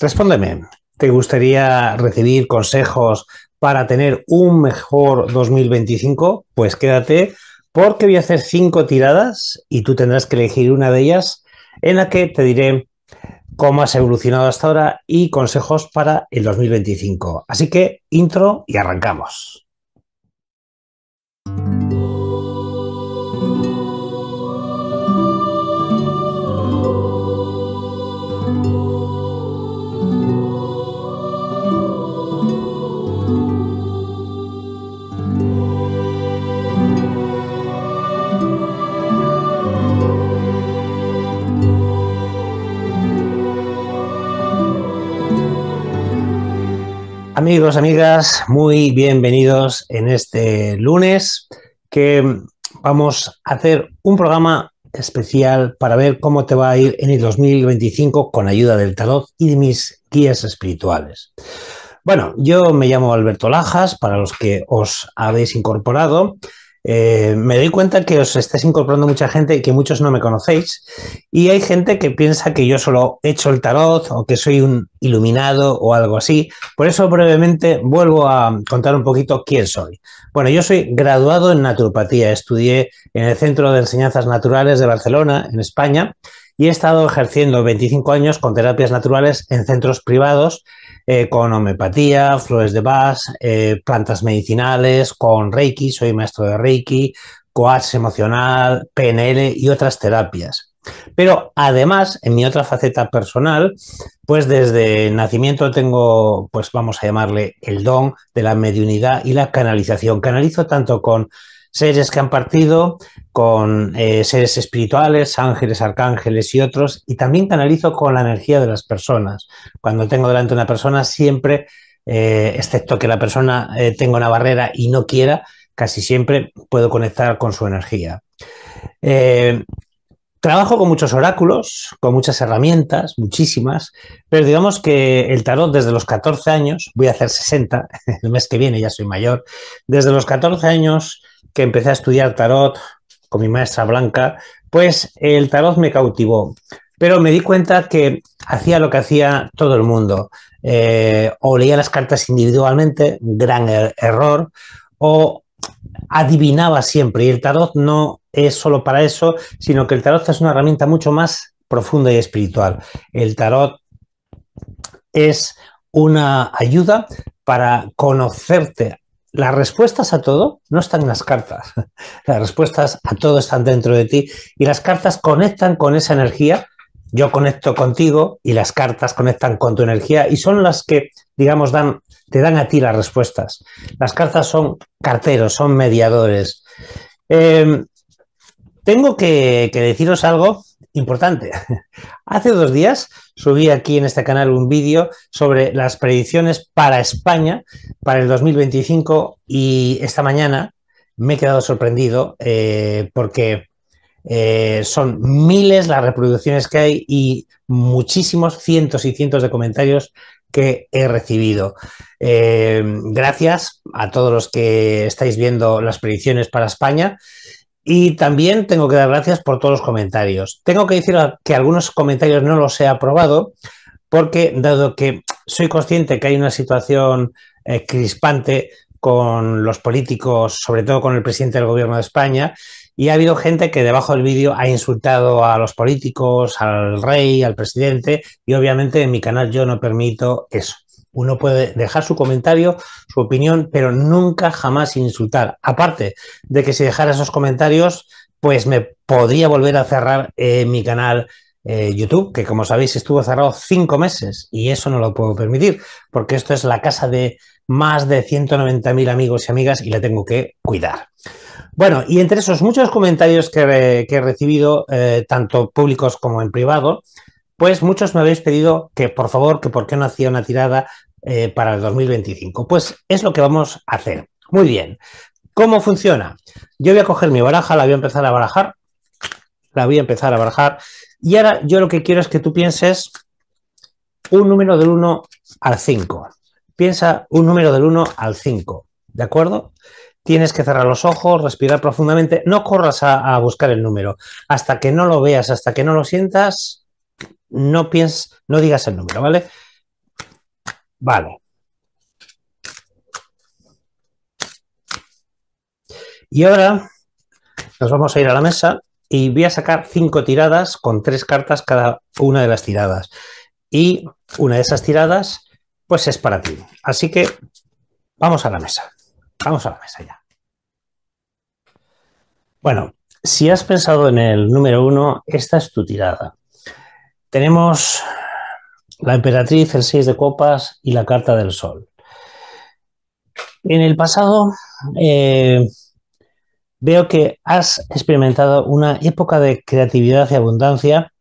Respóndeme, ¿te gustaría recibir consejos para tener un mejor 2025? Pues quédate porque voy a hacer cinco tiradas y tú tendrás que elegir una de ellas en la que te diré cómo has evolucionado hasta ahora y consejos para el 2025. Así que intro y arrancamos. Amigos, amigas, muy bienvenidos en este lunes que vamos a hacer un programa especial para ver cómo te va a ir en el 2025 con ayuda del tarot y de mis guías espirituales. Bueno, yo me llamo Alberto Lajas, para los que os habéis incorporado, eh, me doy cuenta que os estáis incorporando mucha gente y que muchos no me conocéis y hay gente que piensa que yo solo he hecho el tarot o que soy un iluminado o algo así. Por eso brevemente vuelvo a contar un poquito quién soy. Bueno, yo soy graduado en naturopatía, estudié en el Centro de Enseñanzas Naturales de Barcelona, en España, y he estado ejerciendo 25 años con terapias naturales en centros privados eh, con homeopatía, flores de Bach, eh, plantas medicinales, con Reiki, soy maestro de Reiki, coach emocional, PNL y otras terapias. Pero además, en mi otra faceta personal, pues desde nacimiento tengo, pues vamos a llamarle el don de la mediunidad y la canalización. Canalizo tanto con seres que han partido, con eh, seres espirituales, ángeles, arcángeles y otros, y también canalizo con la energía de las personas. Cuando tengo delante una persona, siempre, eh, excepto que la persona eh, tenga una barrera y no quiera, casi siempre puedo conectar con su energía. Trabajo con muchos oráculos, con muchas herramientas, muchísimas, pero digamos que el tarot desde los 14 años, voy a hacer 60, el mes que viene ya soy mayor, desde los 14 años que empecé a estudiar tarot con mi maestra Blanca, pues el tarot me cautivó. Pero me di cuenta que hacía lo que hacía todo el mundo. Eh, o leía las cartas individualmente, gran er-, error, o adivinaba siempre. Y el tarot no es solo para eso, sino que el tarot es una herramienta mucho más profunda y espiritual. El tarot es una ayuda para conocerte las respuestas a todo no están en las cartas. Las respuestas a todo están dentro de ti y las cartas conectan con esa energía. Yo conecto contigo y las cartas conectan con tu energía y son las que, digamos, dan, te dan a ti las respuestas. Las cartas son carteros, son mediadores. Em, tengo que deciros algo importante. Hace dos días subí aquí en este canal un vídeo sobre las predicciones para España para el 2025 y esta mañana me he quedado sorprendido eh, porque eh, son miles las reproducciones que hay y muchísimos cientos y cientos de comentarios que he recibido. Eh, gracias a todos los que estáis viendo las predicciones para España. Y también tengo que dar gracias por todos los comentarios. Tengo que decir que algunos comentarios no los he aprobado porque, dado que soy consciente que hay una situación eh, crispante con los políticos, sobre todo con el presidente del gobierno de España, y ha habido gente que debajo del vídeo ha insultado a los políticos, al rey, al presidente, y obviamente en mi canal yo no permito eso. Uno puede dejar su comentario, su opinión, pero nunca jamás insultar. Aparte de que si dejara esos comentarios, pues me podría volver a cerrar eh, mi canal eh, YouTube, que como sabéis estuvo cerrado cinco meses y eso no lo puedo permitir, porque esto es la casa de más de 190.000 amigos y amigas y la tengo que cuidar. Bueno, y entre esos muchos comentarios que, he recibido, eh, tanto públicos como en privado, pues muchos me habéis pedido que por favor, que por qué no hacía una tirada eh, para el 2025. Pues es lo que vamos a hacer. Muy bien. ¿Cómo funciona? Yo voy a coger mi baraja, la voy a empezar a barajar, la voy a empezar a barajar y ahora yo lo que quiero es que tú pienses un número del 1 al 5. Piensa un número del 1 al 5, ¿de acuerdo? Tienes que cerrar los ojos, respirar profundamente, no corras a, buscar el número. Hasta que no lo veas, hasta que no lo sientas, no no digas el número, ¿vale? Vale. Y ahora nos vamos a ir a la mesa y voy a sacar cinco tiradas con tres cartas cada una de las tiradas. Y una de esas tiradas, pues es para ti. Así que vamos a la mesa. Vamos a la mesa ya. Bueno, si has pensado en el número uno, esta es tu tirada. Tenemos la emperatriz, el seis de copas y la carta del sol. En el pasado eh, veo que has experimentado una época de creatividad y abundancia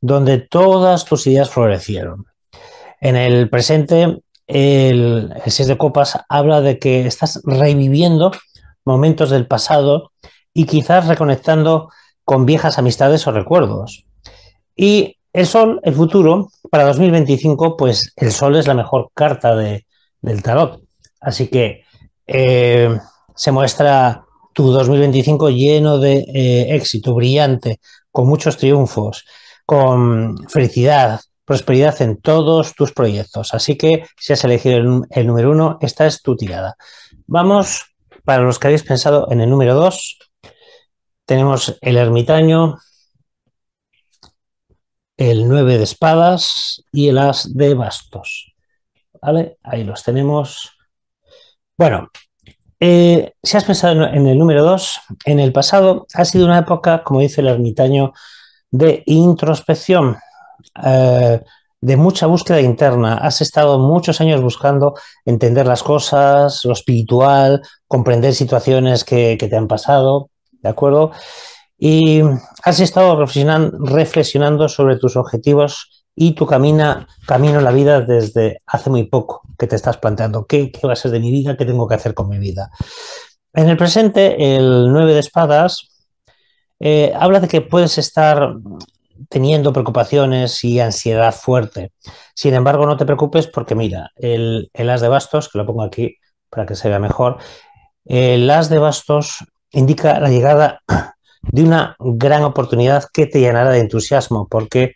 donde todas tus ideas florecieron. En el presente, el, el seis de copas habla de que estás reviviendo momentos del pasado y quizás reconectando con viejas amistades o recuerdos. Y el sol, el futuro, para 2025, pues el sol es la mejor carta del tarot. Así que eh, se muestra tu 2025 lleno de eh, éxito, brillante, con muchos triunfos, con felicidad, prosperidad en todos tus proyectos. Así que si has elegido el, el número uno, esta es tu tirada. Vamos, para los que habéis pensado en el número dos, tenemos el ermitaño, el 9 de espadas y el as de bastos. ¿Vale? Ahí los tenemos. Bueno, eh, si has pensado en el número 2, en el pasado ha sido una época, como dice el ermitaño, de introspección, eh, de mucha búsqueda interna. Has estado muchos años buscando entender las cosas, lo espiritual, comprender situaciones que, que te han pasado, ¿de acuerdo? Y has estado reflexionando sobre tus objetivos y tu camina, camino en la vida desde hace muy poco que te estás planteando qué, va a ser de mi vida, qué tengo que hacer con mi vida. En el presente, el 9 de espadas eh, habla de que puedes estar teniendo preocupaciones y ansiedad fuerte. Sin embargo, no te preocupes porque mira, el, el as de bastos, que lo pongo aquí para que se vea mejor, el as de bastos indica la llegada de una gran oportunidad que te llenará de entusiasmo, porque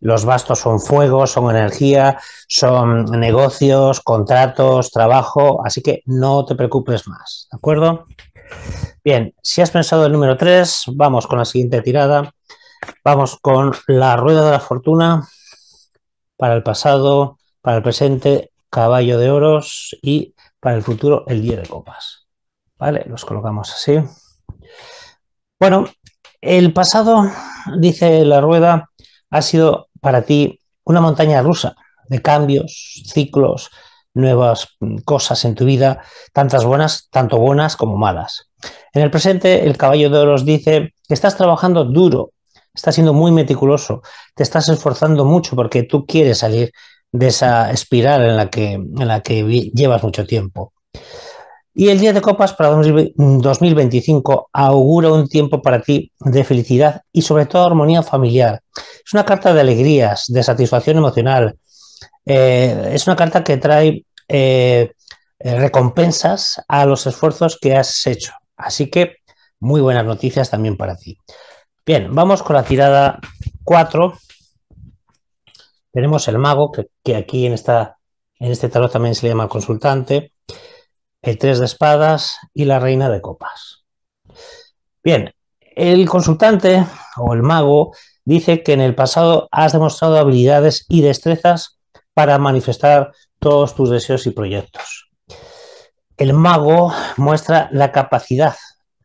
los bastos son fuego, son energía, son negocios, contratos, trabajo, así que no te preocupes más, ¿de acuerdo? Bien, si has pensado el número 3, vamos con la siguiente tirada. Vamos con la rueda de la fortuna para el pasado, para el presente, caballo de oros y para el futuro, el 10 de copas. ¿Vale? Los colocamos así. Bueno, el pasado, dice la rueda, ha sido para ti una montaña rusa de cambios, ciclos, nuevas cosas en tu vida, tantas buenas, tanto buenas como malas. En el presente, el caballo de oros dice que estás trabajando duro, estás siendo muy meticuloso, te estás esforzando mucho porque tú quieres salir de esa espiral en la que, en la que llevas mucho tiempo. Y el Día de Copas para 2025 mm, augura un tiempo para ti de felicidad y sobre todo armonía familiar. Es una carta de alegrías, de satisfacción emocional. Eh, es una carta que trae eh, eh, recompensas a los esfuerzos que has hecho. Así que muy buenas noticias también para ti. Bien, vamos con la tirada 4. Tenemos el mago, que, aquí en, esta, en este tarot también se le llama consultante el tres de espadas y la reina de copas. Bien, el consultante o el mago dice que en el pasado has demostrado habilidades y destrezas para manifestar todos tus deseos y proyectos. El mago muestra la capacidad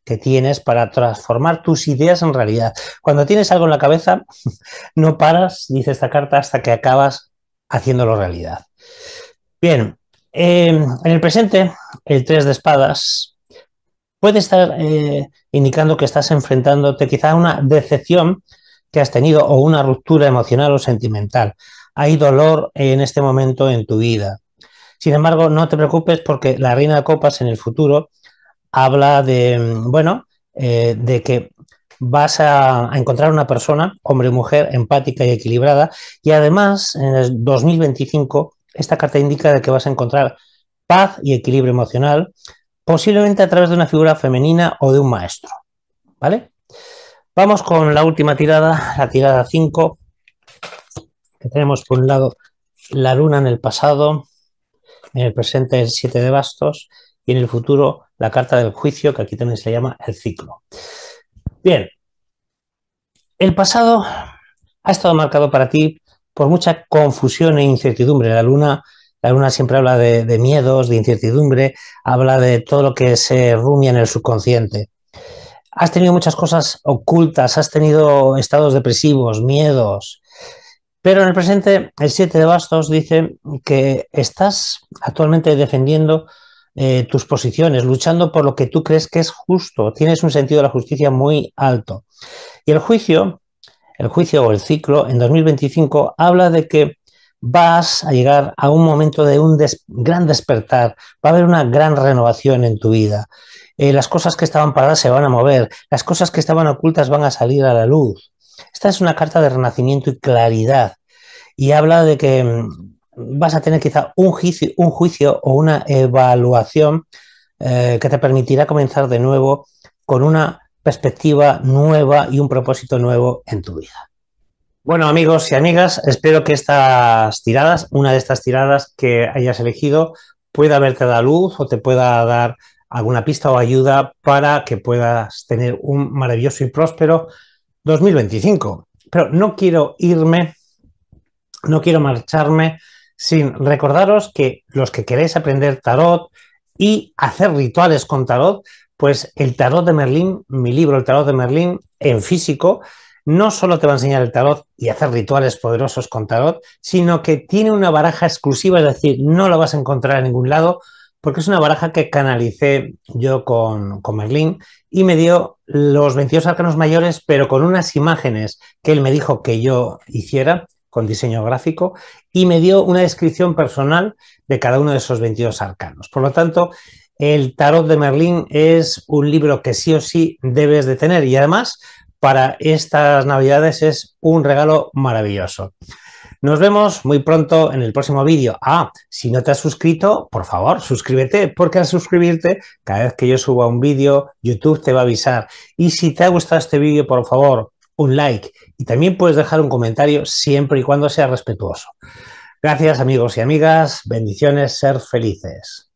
que tienes para transformar tus ideas en realidad. Cuando tienes algo en la cabeza, no paras, dice esta carta, hasta que acabas haciéndolo realidad. Bien, Em, en el presente, el 3 de espadas puede estar eh, indicando que estás enfrentándote quizá a una decepción que has tenido o una ruptura emocional o sentimental. Hay dolor en este momento en tu vida. Sin embargo, no te preocupes porque la reina de copas en el futuro habla de, bueno, eh, de que vas a, encontrar una persona, hombre o mujer, empática y equilibrada. Y además, en el 2025 esta carta indica que vas a encontrar paz y equilibrio emocional, posiblemente a través de una figura femenina o de un maestro. ¿Vale? Vamos con la última tirada, la tirada 5, que tenemos por un lado la luna en el pasado, en el presente el 7 de bastos y en el futuro la carta del juicio, que aquí también se llama el ciclo. Bien, el pasado ha estado marcado para ti por mucha confusión e incertidumbre. La luna, la luna siempre habla de, miedos, de incertidumbre, habla de todo lo que se rumia en el subconsciente. Has tenido muchas cosas ocultas, has tenido estados depresivos, miedos, pero en el presente, el 7 de bastos dice que estás actualmente defendiendo eh, tus posiciones, luchando por lo que tú crees que es justo, tienes un sentido de la justicia muy alto. Y el juicio el juicio o el ciclo, en 2025 habla de que vas a llegar a un momento de un gran despertar, va a haber una gran renovación en tu vida. Eh, las cosas que estaban paradas se van a mover, las cosas que estaban ocultas van a salir a la luz. Esta es una carta de renacimiento y claridad y habla de que mm, vas a tener quizá un juicio, un juicio o una evaluación eh, que te permitirá comenzar de nuevo con una perspectiva nueva y un propósito nuevo en tu vida. Bueno amigos y amigas, espero que estas tiradas, una de estas tiradas que hayas elegido, pueda verte la luz o te pueda dar alguna pista o ayuda para que puedas tener un maravilloso y próspero 2025. Pero no quiero irme, no quiero marcharme sin recordaros que los que queréis aprender tarot y hacer rituales con tarot, pues el tarot de Merlín, mi libro, el tarot de Merlín, en físico, no solo te va a enseñar el tarot y hacer rituales poderosos con tarot, sino que tiene una baraja exclusiva, es decir, no la vas a encontrar en ningún lado, porque es una baraja que canalicé yo con, con Merlín y me dio los 22 arcanos mayores, pero con unas imágenes que él me dijo que yo hiciera con diseño gráfico y me dio una descripción personal de cada uno de esos 22 arcanos. Por lo tanto, el Tarot de Merlín es un libro que sí o sí debes de tener y además para estas navidades es un regalo maravilloso. Nos vemos muy pronto en el próximo vídeo. Ah, si no te has suscrito, por favor, suscríbete, porque al suscribirte, cada vez que yo suba un vídeo, YouTube te va a avisar. Y si te ha gustado este vídeo, por favor, un like. Y también puedes dejar un comentario siempre y cuando sea respetuoso. Gracias amigos y amigas, bendiciones, ser felices.